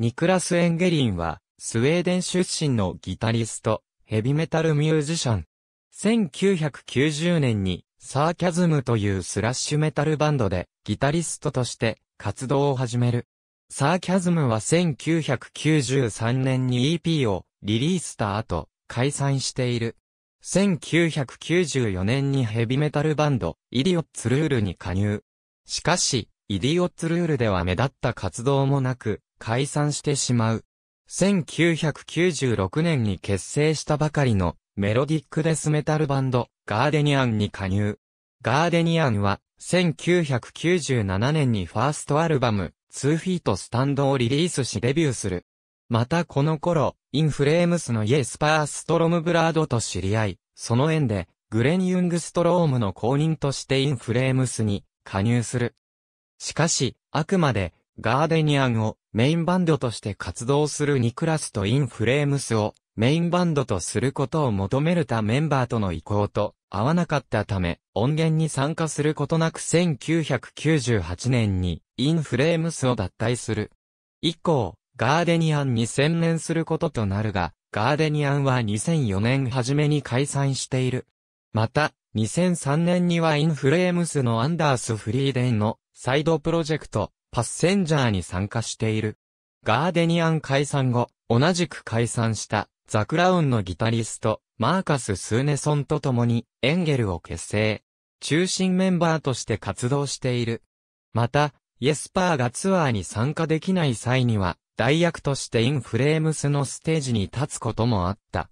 ニクラス・エンゲリンは、スウェーデン出身のギタリスト、ヘビメタルミュージシャン。1990年に、サーキャズムというスラッシュメタルバンドで、ギタリストとして活動を始める。サーキャズムは1993年に EP をリリースした後、解散している。1994年にヘビメタルバンド、イディオッツルールに加入。しかし、イディオッツルールでは目立った活動もなく、解散してしまう。1996年に結成したばかりのメロディックデスメタルバンド、ガーデニアンに加入。ガーデニアンは、1997年にファーストアルバム、2フィートスタンドをリリースしデビューする。またこの頃、インフレームスのイエスパーストロムブラードと知り合い、その縁で、グレニウングストロームの公認としてインフレームスに加入する。しかし、あくまで、ガーデニアンをメインバンドとして活動するニクラスとインフレームスをメインバンドとすることを求めるたメンバーとの意向と合わなかったため音源に参加することなく1998年にインフレームスを脱退する。以降、ガーデニアンに専念することとなるが、ガーデニアンは2004年初めに解散している。また、2003年にはインフレームスのアンダース・フリーデンのサイドプロジェクト、パッセンジャーに参加している。ガーデニアン解散後、同じく解散したザ・クラウンのギタリスト、マーカス・スーネソンと共にエンゲルを結成。中心メンバーとして活動している。また、イエスパーがツアーに参加できない際には、代役としてインフレームスのステージに立つこともあった。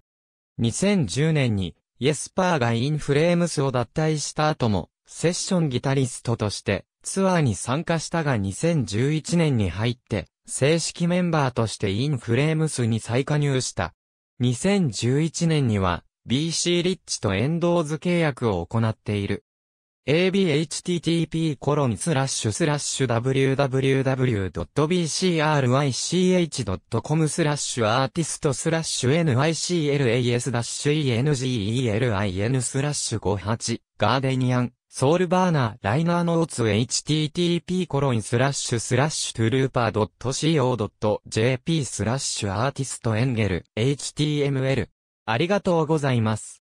2010年に、イエスパーがインフレームスを脱退した後も、セッションギタリストとして、ツアーに参加したが2011年に入って、正式メンバーとしてインフレームスに再加入した。2011年には、BC リッチとエンドーズ契約を行っている。abhttp://www.bcriych.com スラッシュアーティストスラッシュ niclas-engin e l スラッシュ58ガーデニアンソウルバーナーライナーノーツ http コロンスラッシュスラッシュトゥルーパー .co.jp スラッシュアーティストエンゲル html ありがとうございます。